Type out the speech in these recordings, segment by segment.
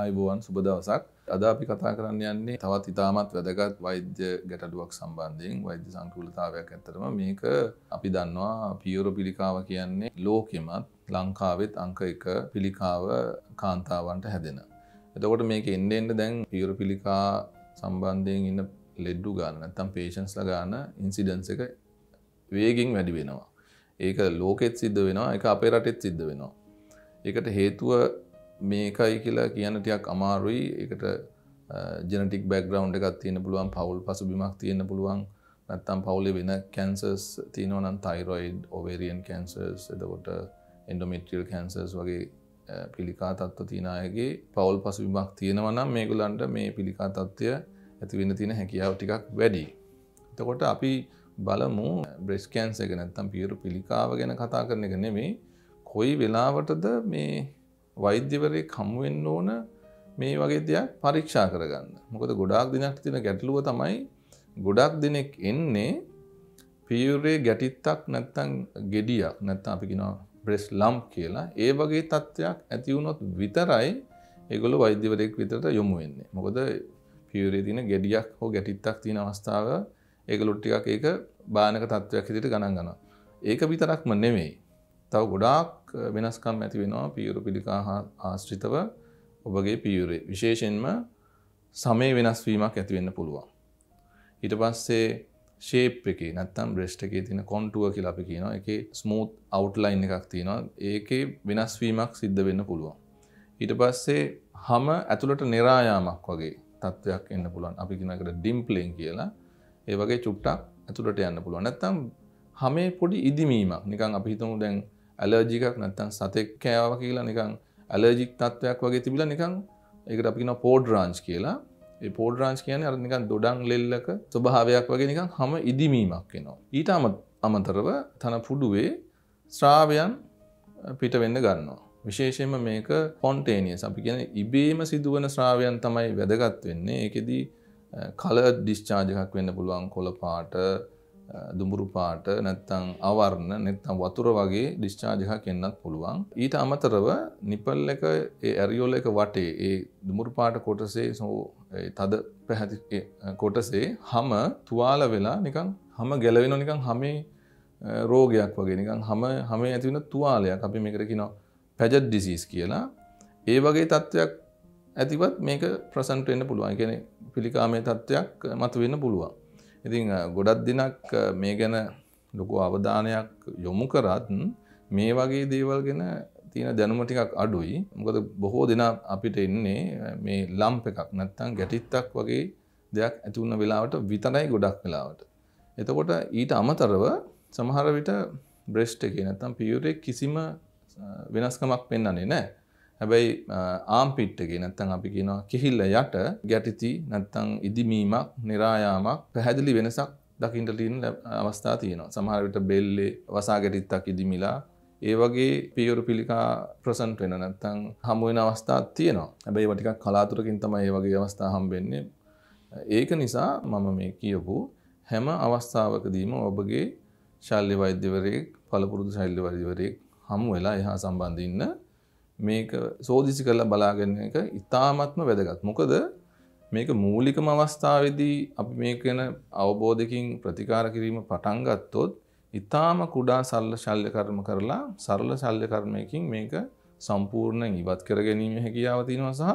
අයිබෝවන් සුබ දවසක් අද අපි කතා කරන්න යන්නේ තවත් ඉතාමත් වැදගත් වෛද්‍ය ගැටඩුවක් සම්බන්ධයෙන් වෛද්‍ය සංකූලතාවයක් ඇතරම මේක අපි දන්නවා පියවර පිළිකාව කියන්නේ ලෝකෙමත් ලංකාවෙත් අංක එක පිළිකාව කාන්තාවන්ට හැදෙන. එතකොට මේක එන්න එන්න දැන් පියවර පිළිකා සම්බන්ධයෙන් ඉන්න ලෙඩ්ඩු ගන්න තම් පේෂන්ස් ලගාන ඉන්සිඩන්ස එක වේගින් වැඩි වෙනවා. ඒක ලෝකෙත් සිද්ධ වෙනවා එක අපේ රටෙත් සිද්ධ වෙනවා. එකට හේතුව මේකයි කියලා කියන ටියක් අමාරුයි එකට ජනටික් බැග්‍රවන්් එකත් තියෙන පුළුවන් පවුල් පසුබිමක් තියෙන පුළුවන් නැත්තම් පවුලි වෙන කැන්සර්ස් තියෙනවනන් තයිරොයිඩ් ඔවේරියන් කැන්සර්ස් එතකොට එන්ඩොමිට්‍රියල් කැන්සර්ස් වගේ පිළිකා තත්ව තියනයගේ පවල් පසුවිමක් තියෙනවනම් මේගුලන්ට මේ පිළිකා තත්ත්වය ඇතිවෙන්න තියෙන හැකියාව ටිකක් වැඩි. එතකොට අපි බලමු බ්‍රෙස්කෑන්ස එක නැත්තම් පියරු පිළිකාව ගැන කතා කරන එක නෙමේ කොයි වෙලාවටද මේ වෛද්‍යවරයෙක් හමුවෙන්න ඕන මේ වගේ දෙයක් පරීක්ෂා කරගන්න මොකද ගොඩාක් දෙනක් තින ගැටලුව තමයි ගොඩක් දෙනෙක් එන්නේ පියවරේ ගැටිත්තක් නැත්තං ගෙඩියක් නැත්ත අපිකිනවා බ්‍රෙස් ලම් කියලා ඒ වගේ තත්ත්වයක් ඇතිවුණොත් විතරයි ඒගොල වෛද්‍යවරයෙක් විතරට යොමු වෙන්නේ මොකද පියවරේ තින ගෙඩියක් හෝ ගැටිත්තක් තියෙන අවස්ථාව ඒගලොට්ටිකක් ඒක බානක තත්ත්වයක් හිදිට ගණන් ගන ඒක විතරක්ම නෙමෙයි තව ගොඩාක් වෙනස්කම් ඇති වෙනවා පියුරු පිළිකා හා ආශ්‍රිතව ඔබගේ පියුරේ විශේෂෙන්ම සමේ වෙනස්වීමක් ඇතිවෙන්න පුළුවන්. ඊට පස්සේ ශේප් එකේ නැත්තම් බ්‍රෙස්ට් එකේ තියෙන කොන්ටුව කියලා අපි කියනවා. ඒකේ ස්මූත් අවුට්ලයින් එකක් තියෙනවා. ඒකේ වෙනස්වීමක් සිද්ධ වෙන්න පුළුවන්. ඊට පස්සේ හැම ඇතුළට නිරායාමක් වගේ තත්ත්වයක් එන්න පුළුවන්. අපි කියන එකට ඩිම්ප්ලින් කියලා. ඒ වගේ චුට්ටක් ඇතුළට යන්න පුළුවන්. නැත්තම් හැමේ පොඩි ඉදිමීමක්. නිකන් අපි හිතමු දැන් ඇලර්ජිකක් නැත්තන් සතෙක් කෑව කියලා නිකං ඇලර්ජික් තත්ත්වයක් වගේ තිබිලා නිකං එකට අපින පෝඩ් රාංච් කියලා පෝඩ් රාංච් කියන අරනිකන් දොඩන් ලෙල්ලක ස්වභාවයක් වගේ නිකං හම ඉදිමීමක් වෙනවා. ඊට අමතරව තන පුඩුවේ ශ්‍රාවයන් පිට වෙන්න ගන්නවා. විශේෂයෙන්ම මේක පොන්ටේනිය අපි කියන ඉබේම සිදුවන ශ්‍රාවයන් තමයි වැදගත් වෙන්නේ ඒකෙදී කල ඩිස්චාජකක් වෙන්න පුළුවන් කොළ පාට දුඹුරු පාට නැත්තං අවරණ නැත්තම් වතුර වගේ ඩිස්චාජහක් එන්නත් පුළුවන්. ඊට අමතරව නිපල් එක ඒ ඇරියෝල එක වටේ ඒ දුමුරු පාට කොටසේ සෝ තද පැහැති කොටසේ හම තුවාල වෙලා නිකං හම ගැලවෙන නිකං හමේ රෝගයක් වගේ නිකං හම හම ඇතිවෙන තුවාලයක් අපි මේකරකිනවා පැජට් ඩිසිස් කියලා ඒ වගේ තත්ත්වයක් ඇතිවත් මේක ප්‍රසන්ට් වෙන්න පුළුවන් කෙනෙ පිළිකාමේ තත්ත්වයක් මත වෙන්න පුළුවන්. ඉතිං ගොඩත් දිනක් මේ ගැන ලොකු අවධානයක් යොමු කරත් මේ වගේ දේවල් ගෙන තියෙන දැනුම ටිකක් අඩුයි මොකද බොහෝ දෙනා අපිට එන්නේ මේ ලම්ප එකක් නැත්තම් ගැටිත්තක් වගේ දෙයක් ඇති වුණ වෙලාවට විතරයි ගොඩක් වෙලාවට. එතකොට ඊට අමතරව සමහර විට බ්‍රෙස්ට් එකේ නැත්තම් පියුරේ කිසිම වෙනස්කමක් පෙන්වන්නේ නැහැ. හැබැයි ආම්පිට්ටගේ නැත්තං අපි කියනවා කිහිල්ල යට ගැටිති නැත්තං ඉදිමීමක් නිරායාමක් පැහැදිලි වෙනසක් දකිින්ටලීන් අවස්ථා තියනවා සමහරවිට බෙල්ලේ වසා ගැටිත්තක් ඉදිමිලා ඒ වගේ පියවරු පිළිකා ප්‍රසන්ට් වෙන නැත්තං හමුවෙන අවස්ථාත් තියෙනවා ඇැබයි වටිකක් කලාතුරකින් තම ඒ වගේ අවස්ථා හම්බෙන්නේ ඒක නිසා මම මේ කියපු හැම අවස්ථාවකදීම ඔබගේ ශල්්‍ය වෛද්‍යවරයෙක් පළපුරුදු ශෛල්්‍ය වරිවරයෙක් හමු වෙලා එහා සම්බන්ධඉන්න මේක සෝදිසි කරලා බලාගන්න එක ඉතාමත්ම වැදගත් මොකද මේක මූලිකම අවස්ථාවදී අපි මේකන අවබෝධකින් ප්‍රතිකාර කිරීම පටන්ගත්තොත් ඉතාම කුඩා සල්ල ශල්්‍ය කර්ම කරලා සරල ශල්්‍ය කර්මයකින් මේක සම්පූර්ණයෙන් ඉවත් කර ගැනීම හැකියාව තියෙනවා සහ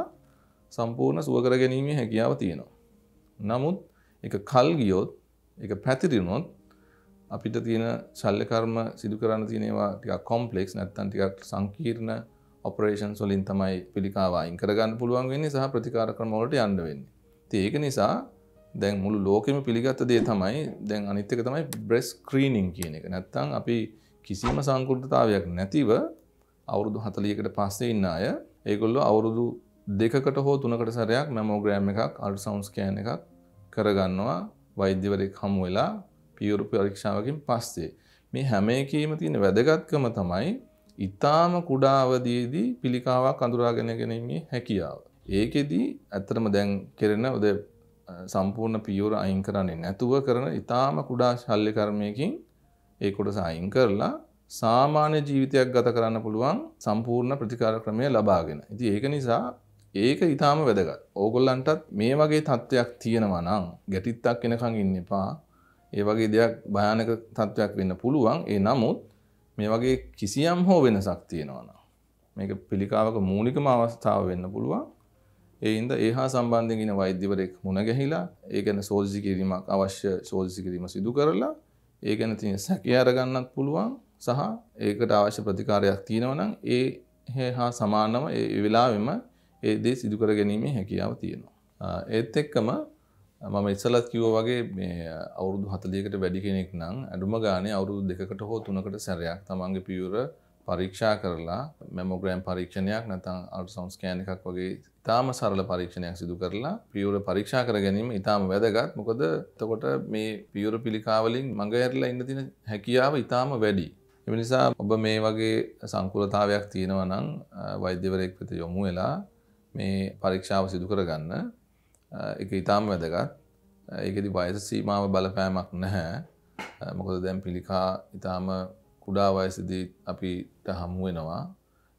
සම්පූර්ණ සුවකර ගැනීම හැකියාව තියෙනවා. නමුත් එක කල් ගියොත් එක පැතිරිනොත් අපිට තියෙන ශල්්‍ය කර්ම සිදු කරන්න තියෙනවා ටිකක් කොම්පලෙක්ස් නැත්තන් ටිකක් සංකීර්ණ ඔපරේෂන් සොලින් තමයි පිළිකාවායින් කරගන්න පුළුවන් වෙන්නේ සහ ප්‍රතිකාර ක්‍රමවලට යන්න වෙන්නේ. ඉතින් ඒක නිසා දැන් මුළු ලෝකෙම පිළිගත්ත දේ තමයි දැන් අනිත් එක තමයි බ්‍රෙස් ස්ක්‍රීනින් කියන එක. නැත්තම් අපි කිසිම සංකෘතතාවයක් නැතිව අවුරුදු 40කට පස්සේ ඉන්න අය ඒගොල්ලෝ අවුරුදු දෙකකට හෝ තුනකට සැරයක් මැමෝග්‍රෑම් එකක් අල්ට්‍රාසවුන්ඩ් ස්කෑන් එකක් කරගන්නවා වෛද්‍යවරයෙක් හමු වෙලා පියවරු පරීක්ෂාවකින් පස්සේ. මේ හැම එකේම තියෙන වැදගත්කම තමයි ඉතාම කුඩාවදයේදී පිළිකාවක් අඳුරාගෙනගෙනීමේ හැකියාව. ඒකෙදී ඇත්තරම දැන් කෙරෙන ඔද සම්පූර්ණ පියෝර අයින් කරන්නේ නැතුව කරන ඉතාම කුඩා ශල්්‍ය කර්මයකින් ඒ කොටස අයින් කරලා සාමාන්‍ය ජීවිතයක් ගත කරන්න පුළුවන් සම්පූර්ණ ප්‍රතිකාර ක්‍රමය ලබාගෙන. ඉති ඒක නිසා ඒක ඉතාම වැදගත්. ඕගොල්ලන්ටත් මේ වගේ තත්ත්වයක් තියෙනවා නම් ගැටිත්තක් කෙනකං ඉන්න එපා. ඒ වගේ දෙයක් භයානක තත්ත්වයක් වෙන්න පුළුවන්. ඒ නමුත් මේ වගේ කිසියම් හෝ වෙනසක් තියෙනවනම් මේක පිළිකාවක මූලිකම අවස්ථාව වෙන්න පුළුවන්. ඒ හින්දා ඒ හා සම්බන්ධයෙන් ඉන වෛද්‍යවරයෙක් මුණ ගැහිලා ඒ ගැන සෝදිසි කිරීමක් අවශ්‍ය සෝදිසි කිරීම සිදු කරලා ඒ ගැන තියෙන සැකය අරගන්නත් පුළුවන් සහ ඒකට අවශ්‍ය ප්‍රතිකාරයක් තියෙනවා ඒ හා සමානව ඒ වෙලාවෙම ඒ දේ සිදු කර ගැනීමේ හැකියාව තියෙනවා. ඒත් එක්කම මම ඉස්සලත් කිව්ව වගේ මේ අවුරුදු 40කට වැඩි කෙනෙක් නම් අඩුම ගානේ අවුරුදු දෙකකට හෝ තුනකට සැරයක් තමන්ගේ පියවර පරීක්ෂා කරලා මැමෝග්‍රෑම් පරීක්ෂණයක් නැත්නම් අල්ට්‍රාසවුන්ඩ් ස්කෑන් එකක් වගේ ඉතාම සරල පරීක්ෂණයක් සිදු කරලා පියවර පරීක්ෂා කර ගැනීම ඉතාම වැදගත්. මොකද එතකොට මේ පියවර පිළිකාවලින් මඟ ඇරලා ඉන්න තියෙන හැකියාව ඉතාම වැඩි. ඒ නිසා ඔබ මේ වගේ සංකූලතාවයක් තියෙනවා නම් වෛද්‍යවරයෙක් වෙත යොමු වෙලා මේ පරීක්ෂාව සිදු කරගන්න. එක ඉතාම වැදගත් ඒකෙදි වයස සීමාව බලපෑමක් නැහැ මොකද දැම් පිළිකා ඉතාම කුඩා වයසදී අපිට හමුවෙනවා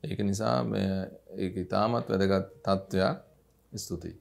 ඒක නිසා ඒ ඉතාමත් වැදගත් තත්ත්වයක් ස්තුතියි